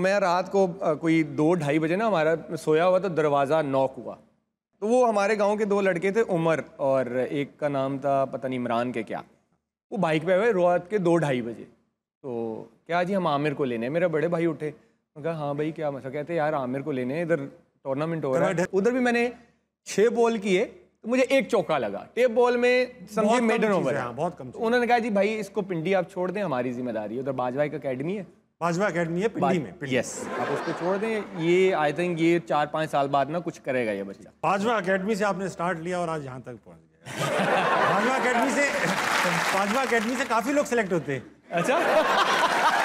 मैं रात को कोई दो ढाई बजे ना हमारा सोया हुआ तो दरवाज़ा नॉक हुआ तो वो हमारे गांव के दो लड़के थे उमर और एक का नाम था पता नहीं इमरान के क्या वो बाइक पे हुए रात के दो ढाई बजे तो क्या जी हम आमिर को लेने मेरे बड़े भाई उठे मैं कहा हाँ भाई क्या मसला कहते यार आमिर को लेने इधर टूर्नामेंट हो रहा है उधर भी मैंने छः बॉल किए तो मुझे एक चौका लगा टेप बॉल में समझे मेडन ओवर बहुत कम तो उन्होंने कहा जी भाई इसको पिंडी आप छोड़ दें हमारी जिम्मेदारी उधर बाजवा एक अकेडमी है भाजपा अकेडमी है पिंडी में पिंडी। यस आप उसको छोड़ दें ये आई थिंक ये चार पाँच साल बाद ना कुछ करेगा ये बच्चा भाजपा अकेडमी से आपने स्टार्ट लिया और आज यहाँ तक पहुँच गया भाजपा अकेडमी से भाजपा अकेडमी से काफ़ी लोग सेलेक्ट होते हैं अच्छा